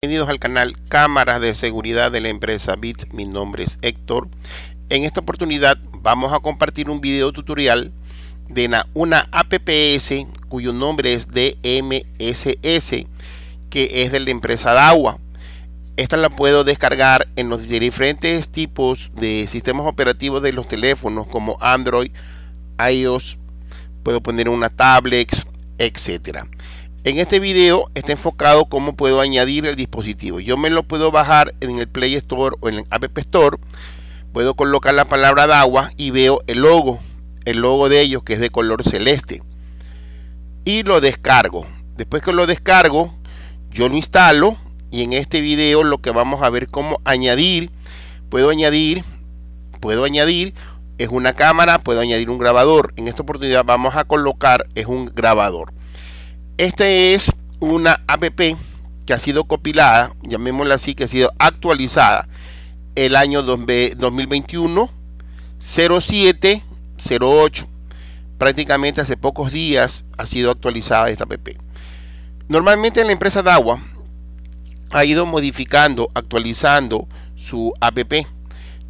Bienvenidos al canal Cámaras de Seguridad de la empresa BIT. Mi nombre es Héctor. En esta oportunidad vamos a compartir un video tutorial de una, APPS cuyo nombre es DMSS que es de la empresa DAWA. Esta la puedo descargar en los diferentes tipos de sistemas operativos de los teléfonos como Android, iOS, puedo poner una tablet, etcétera. En este video está enfocado cómo puedo añadir el dispositivo. Yo me lo puedo bajar en el Play Store o en el App Store. Puedo colocar la palabra agua y veo el logo, el logo de ellos que es de color celeste. Y lo descargo. Después que lo descargo, yo lo instalo y en este video lo que vamos a ver cómo añadir, puedo añadir, puedo añadir es una cámara, puedo añadir un grabador. En esta oportunidad vamos a colocar es un grabador. Esta es una app que ha sido compilada, llamémosla así, que ha sido actualizada el año 2021 07-08. Prácticamente hace pocos días ha sido actualizada esta app. Normalmente la empresa DAWA ha ido modificando, actualizando su app.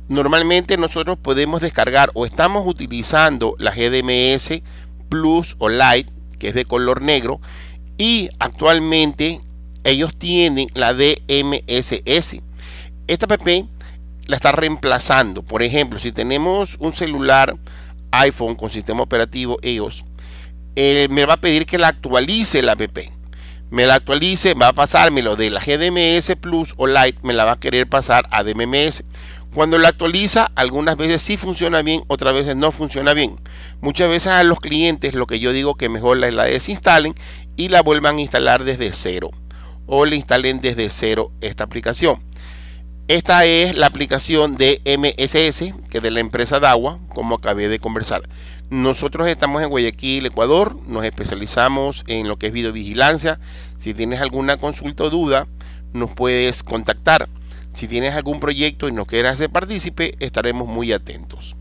Normalmente nosotros podemos descargar o estamos utilizando la GDMS Plus o Lite, que es de color negro, y actualmente ellos tienen la DMSS. Esta PP la está reemplazando. Por ejemplo, si tenemos un celular iPhone con sistema operativo ellos eh, me va a pedir que la actualice la pp Me la actualice, va a pasármelo de la GDMS Plus o Lite, me la va a querer pasar a dms Cuando la actualiza, algunas veces sí funciona bien, otras veces no funciona bien. Muchas veces a los clientes lo que yo digo que mejor la desinstalen y la vuelvan a instalar desde cero o le instalen desde cero esta aplicación. Esta es la aplicación de MSS, que es de la empresa DAWA, como acabé de conversar. Nosotros estamos en Guayaquil, Ecuador, nos especializamos en lo que es videovigilancia. Si tienes alguna consulta o duda, nos puedes contactar. Si tienes algún proyecto y nos quieras de partícipe, estaremos muy atentos.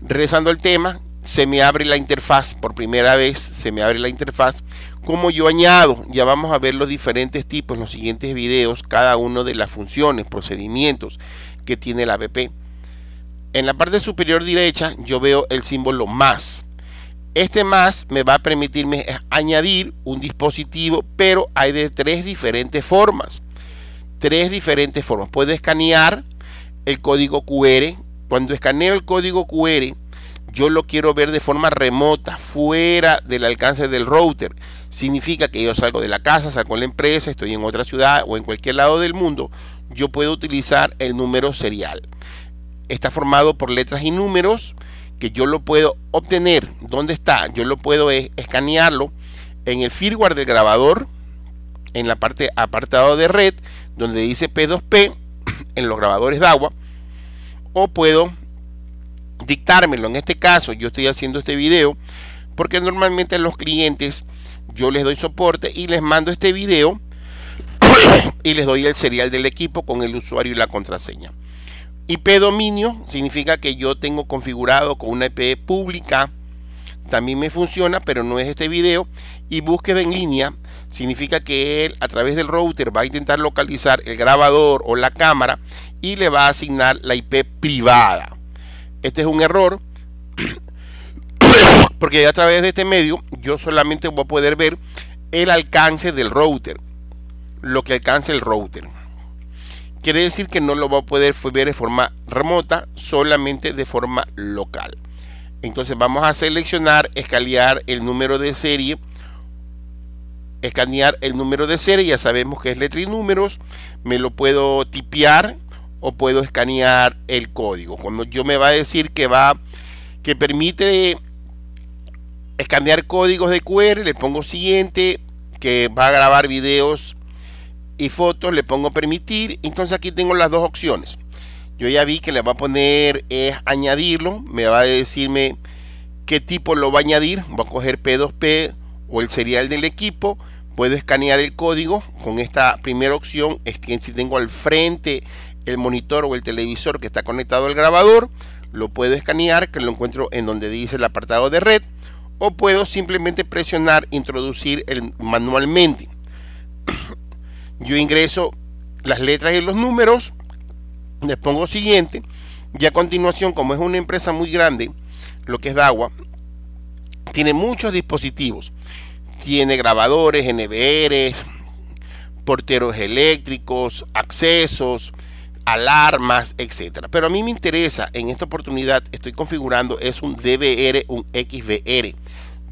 rezando el tema, se me abre la interfaz, por primera vez se me abre la interfaz, como yo añado, ya vamos a ver los diferentes tipos en los siguientes videos, cada uno de las funciones, procedimientos que tiene la app. En la parte superior derecha yo veo el símbolo más. Este más me va a permitirme añadir un dispositivo, pero hay de tres diferentes formas. Tres diferentes formas. puede escanear el código QR. Cuando escaneo el código QR, yo lo quiero ver de forma remota, fuera del alcance del router. Significa que yo salgo de la casa, salgo de la empresa, estoy en otra ciudad o en cualquier lado del mundo, yo puedo utilizar el número serial. Está formado por letras y números que yo lo puedo obtener. ¿Dónde está? Yo lo puedo escanearlo en el firmware del grabador, en la parte apartado de red, donde dice P2P, en los grabadores de agua, o puedo dictármelo. En este caso yo estoy haciendo este video porque normalmente a los clientes yo les doy soporte y les mando este video y les doy el serial del equipo con el usuario y la contraseña. IP dominio significa que yo tengo configurado con una IP pública. También me funciona, pero no es este video. Y búsqueda en línea significa que él a través del router va a intentar localizar el grabador o la cámara y le va a asignar la IP privada. Este es un error. Porque a través de este medio yo solamente voy a poder ver el alcance del router. Lo que alcance el router. Quiere decir que no lo va a poder ver de forma remota, solamente de forma local. Entonces vamos a seleccionar, escanear el número de serie escanear el número de serie, ya sabemos que es letra y números, me lo puedo tipear o puedo escanear el código. Cuando yo me va a decir que va, que permite escanear códigos de QR, le pongo siguiente, que va a grabar videos y fotos, le pongo permitir. Entonces aquí tengo las dos opciones. Yo ya vi que le va a poner es añadirlo, me va a decirme qué tipo lo va a añadir, va a coger P2P o el serial del equipo, puedo escanear el código con esta primera opción, si tengo al frente el monitor o el televisor que está conectado al grabador, lo puedo escanear, que lo encuentro en donde dice el apartado de red, o puedo simplemente presionar introducir el, manualmente. Yo ingreso las letras y los números, les pongo siguiente, y a continuación, como es una empresa muy grande, lo que es agua tiene muchos dispositivos. Tiene grabadores, NBRs, porteros eléctricos, accesos, alarmas, etcétera. Pero a mí me interesa, en esta oportunidad estoy configurando, es un DVR, un XVR.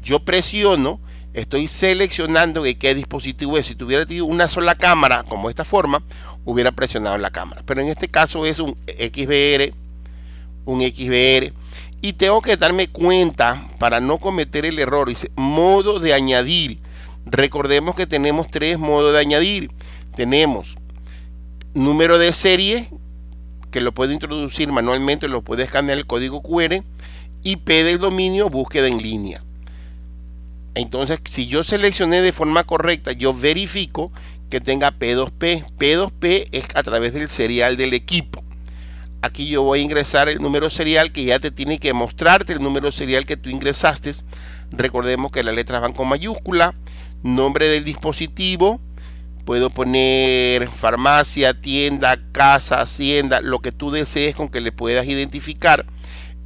Yo presiono, estoy seleccionando de qué dispositivo es. Si tuviera tenido una sola cámara, como esta forma, hubiera presionado la cámara. Pero en este caso es un XVR, un XVR. Y tengo que darme cuenta, para no cometer el error, dice modo de añadir. Recordemos que tenemos tres modos de añadir. Tenemos número de serie, que lo puede introducir manualmente, lo puede escanear el código QR, IP del dominio, búsqueda en línea. Entonces, si yo seleccioné de forma correcta, yo verifico que tenga P2P. P2P es a través del serial del equipo. Aquí yo voy a ingresar el número serial que ya te tiene que mostrarte el número serial que tú ingresaste. Recordemos que las letras van con mayúscula, nombre del dispositivo, puedo poner farmacia, tienda, casa, hacienda, lo que tú desees con que le puedas identificar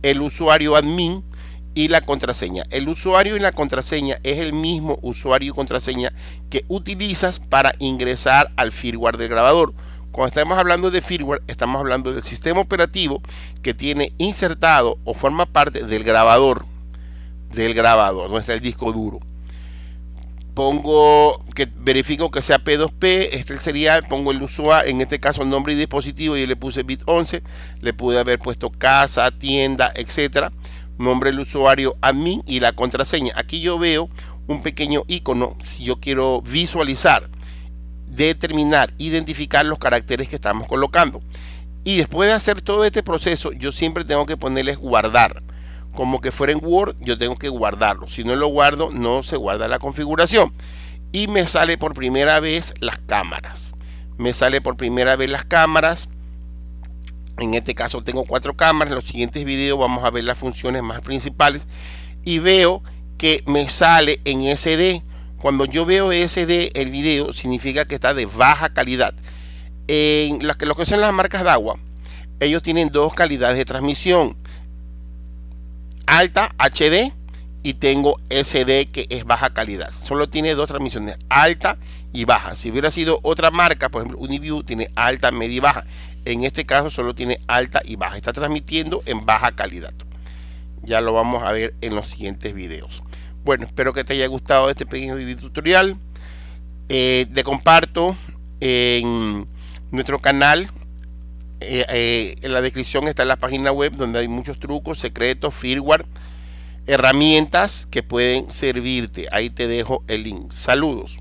el usuario admin y la contraseña. El usuario y la contraseña es el mismo usuario y contraseña que utilizas para ingresar al firmware del grabador. Cuando estamos hablando de firmware, estamos hablando del sistema operativo que tiene insertado o forma parte del grabador, del grabador, donde está el disco duro. Pongo verifico que sea P2P, este sería pongo el usuario, en este caso nombre y dispositivo, y le puse bit11, le pude haber puesto casa, tienda, etcétera, nombre del usuario a mí y la contraseña. Aquí yo veo un pequeño icono si yo quiero visualizar, determinar, identificar los caracteres que estamos colocando. Y después de hacer todo este proceso, yo siempre tengo que ponerles guardar como que fuera en Word, yo tengo que guardarlo. Si no lo guardo, no se guarda la configuración y me sale por primera vez las cámaras. Me sale por primera vez las cámaras. En este caso tengo cuatro cámaras. En los siguientes videos vamos a ver las funciones más principales. Y veo que me sale en SD. Cuando yo veo SD el video significa que está de baja calidad. En lo que, lo que son las marcas de agua, ellos tienen dos calidades de transmisión. Alta HD y tengo SD que es baja calidad. Solo tiene dos transmisiones, alta y baja. Si hubiera sido otra marca, por ejemplo Uniview tiene alta, media y baja. En este caso solo tiene alta y baja. Está transmitiendo en baja calidad. Ya lo vamos a ver en los siguientes videos. Bueno, espero que te haya gustado este pequeño video tutorial. Eh, te comparto en nuestro canal. Eh, eh, en la descripción está la página web donde hay muchos trucos, secretos, firmware herramientas que pueden servirte. Ahí te dejo el link. Saludos.